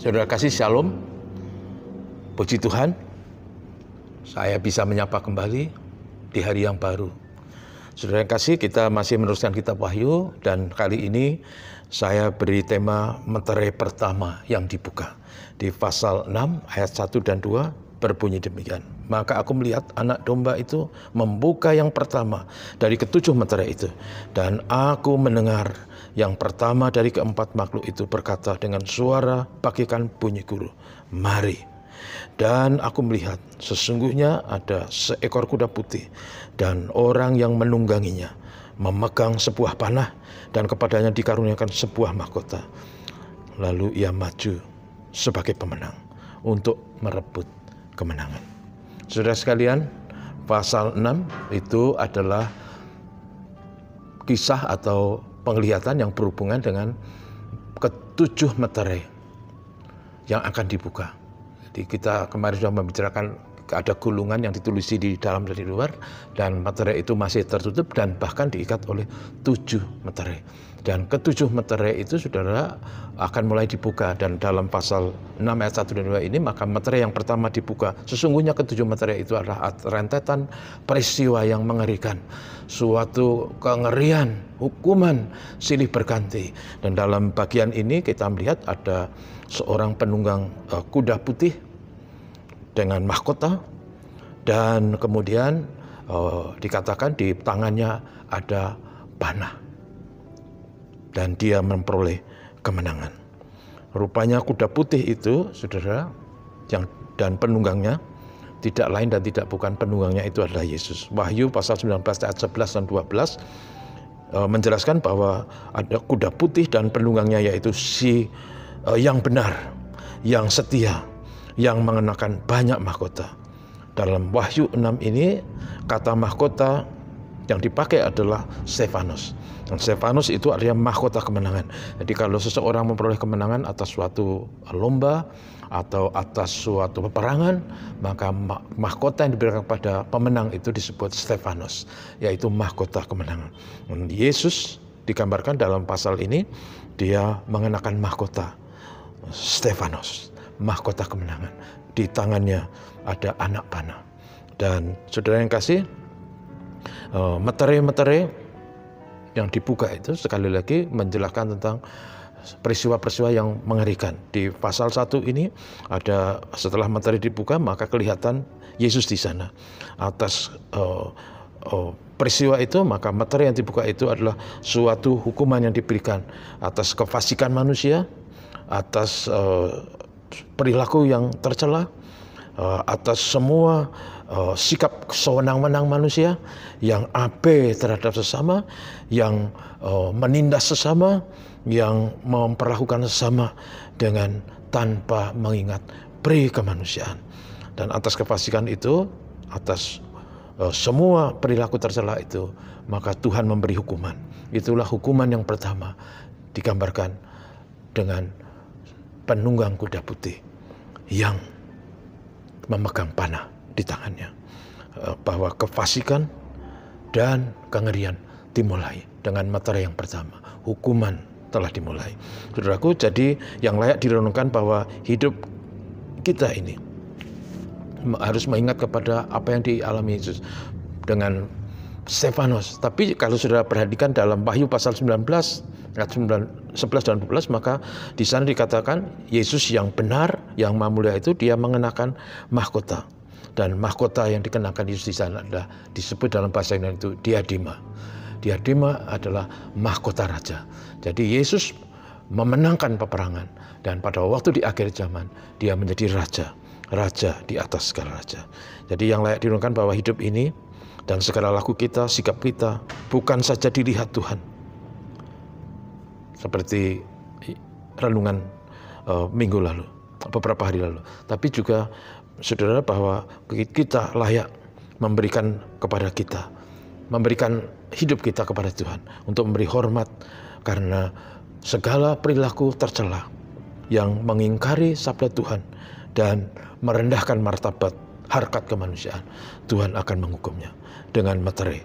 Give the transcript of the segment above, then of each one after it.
Saudara kasih shalom. Puji Tuhan. Saya bisa menyapa kembali di hari yang baru. Saudara kasih, kita masih meneruskan kitab Wahyu dan kali ini saya beri tema meterai pertama yang dibuka di pasal 6 ayat 1 dan 2 berbunyi demikian. Maka aku melihat anak domba itu membuka yang pertama dari ketujuh materai itu. Dan aku mendengar yang pertama dari keempat makhluk itu berkata dengan suara bagikan bunyi guru, Mari. Dan aku melihat sesungguhnya ada seekor kuda putih dan orang yang menungganginya memegang sebuah panah dan kepadanya dikaruniakan sebuah mahkota. Lalu ia maju sebagai pemenang untuk merebut kemenangan. Sudah sekalian, pasal 6 itu adalah kisah atau penglihatan yang berhubungan dengan ketujuh meterai yang akan dibuka. Jadi kita kemarin sudah membicarakan ada gulungan yang ditulisi di dalam dan di luar dan materai itu masih tertutup dan bahkan diikat oleh tujuh materai dan ketujuh materai itu saudara akan mulai dibuka dan dalam pasal 6 ayat 1 dan 2 ini maka materai yang pertama dibuka sesungguhnya ketujuh materai itu adalah rentetan peristiwa yang mengerikan suatu kengerian hukuman silih berganti dan dalam bagian ini kita melihat ada seorang penunggang eh, kuda putih dengan mahkota dan kemudian uh, dikatakan di tangannya ada panah dan dia memperoleh kemenangan. Rupanya kuda putih itu, saudara, yang dan penunggangnya tidak lain dan tidak bukan penunggangnya itu adalah Yesus. Wahyu pasal 19 ayat 11 dan 12 eh, menjelaskan bahwa ada kuda putih dan penunggangnya yaitu si eh, yang benar, yang setia, yang mengenakan banyak mahkota. Dalam Wahyu 6 ini kata mahkota yang dipakai adalah Stefanus. Dan Stefanus itu artinya mahkota kemenangan. Jadi kalau seseorang memperoleh kemenangan atas suatu lomba atau atas suatu peperangan, maka mahkota yang diberikan kepada pemenang itu disebut Stefanus, yaitu mahkota kemenangan. Dan Yesus digambarkan dalam pasal ini dia mengenakan mahkota Stefanus mahkota kemenangan. Di tangannya ada anak panah. Dan saudara yang kasih, eh, materi-materi yang dibuka itu sekali lagi menjelaskan tentang peristiwa-peristiwa yang mengerikan. Di pasal 1 ini ada setelah materi dibuka maka kelihatan Yesus di sana. Atas uh, uh, peristiwa itu maka materi yang dibuka itu adalah suatu hukuman yang diberikan atas kefasikan manusia, atas perilaku yang tercela, uh, atas semua uh, sikap sewenang-wenang manusia yang abe terhadap sesama, yang uh, menindas sesama, yang memperlakukan sesama dengan tanpa mengingat pri kemanusiaan. Dan atas kepastian itu, atas uh, semua perilaku tercela itu, maka Tuhan memberi hukuman. Itulah hukuman yang pertama digambarkan dengan penunggang kuda putih yang memegang panah di tangannya. Eh, bahwa kefasikan dan kengerian dimulai dengan materi yang pertama. Hukuman telah dimulai. Saudaraku, jadi yang layak direnungkan bahwa hidup kita ini harus mengingat kepada apa yang dialami Yesus dengan Stefanus. Tapi kalau sudah perhatikan dalam Wahyu pasal 19 ayat 11 dan 12 maka di sana dikatakan Yesus yang benar, yang mulia itu dia mengenakan mahkota. Dan mahkota yang dikenakan Yesus di sana adalah disebut dalam bahasa Yunani itu diadema. Diadema adalah mahkota raja. Jadi Yesus memenangkan peperangan dan pada waktu di akhir zaman dia menjadi raja, raja di atas segala raja. Jadi yang layak dirungkan bahwa hidup ini dan segala laku kita, sikap kita bukan saja dilihat Tuhan. Seperti renungan uh, minggu lalu, beberapa hari lalu. Tapi juga saudara bahwa kita layak memberikan kepada kita, memberikan hidup kita kepada Tuhan untuk memberi hormat karena segala perilaku tercela yang mengingkari sabda Tuhan dan merendahkan martabat harkat kemanusiaan, Tuhan akan menghukumnya dengan materi,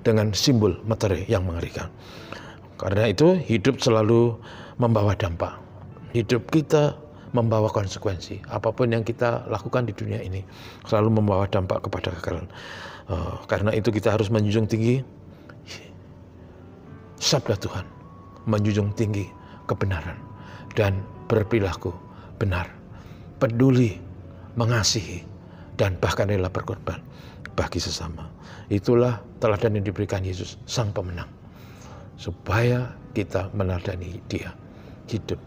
dengan simbol materi yang mengerikan. Karena itu hidup selalu membawa dampak. Hidup kita membawa konsekuensi. Apapun yang kita lakukan di dunia ini selalu membawa dampak kepada kekalan. Eh, karena itu kita harus menjunjung tinggi sabda Tuhan, menjunjung tinggi kebenaran dan berperilaku benar, peduli, mengasihi, dan bahkan rela berkorban bagi sesama. Itulah teladan yang diberikan Yesus, sang pemenang. Supaya kita meneladani dia hidup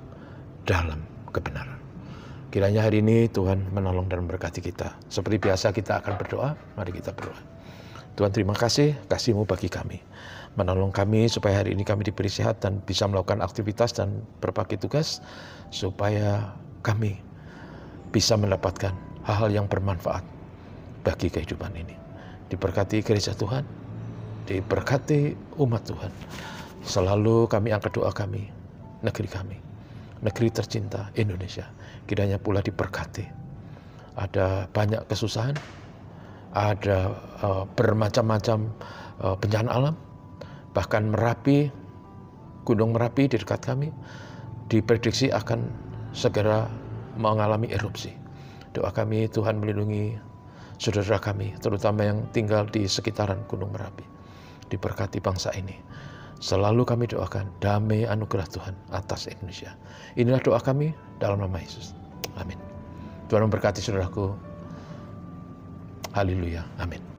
dalam kebenaran. Kiranya hari ini Tuhan menolong dan memberkati kita. Seperti biasa kita akan berdoa, mari kita berdoa. Tuhan terima kasih kasihmu bagi kami. Menolong kami supaya hari ini kami diberi sehat dan bisa melakukan aktivitas dan berbagai tugas. Supaya kami bisa mendapatkan hal-hal yang bermanfaat bagi kehidupan ini. Diberkati gereja Tuhan, diberkati umat Tuhan. Selalu kami angkat doa kami, negeri kami, negeri tercinta Indonesia. Kiranya pula diberkati. Ada banyak kesusahan, ada uh, bermacam-macam uh, bencana alam, bahkan Merapi, Gunung Merapi di dekat kami diprediksi akan segera mengalami erupsi. Doa kami Tuhan melindungi saudara kami, terutama yang tinggal di sekitaran Gunung Merapi. Diberkati bangsa ini. Selalu kami doakan damai anugerah Tuhan atas Indonesia. Inilah doa kami dalam nama Yesus. Amin. Tuhan memberkati saudaraku. Haleluya. Amin.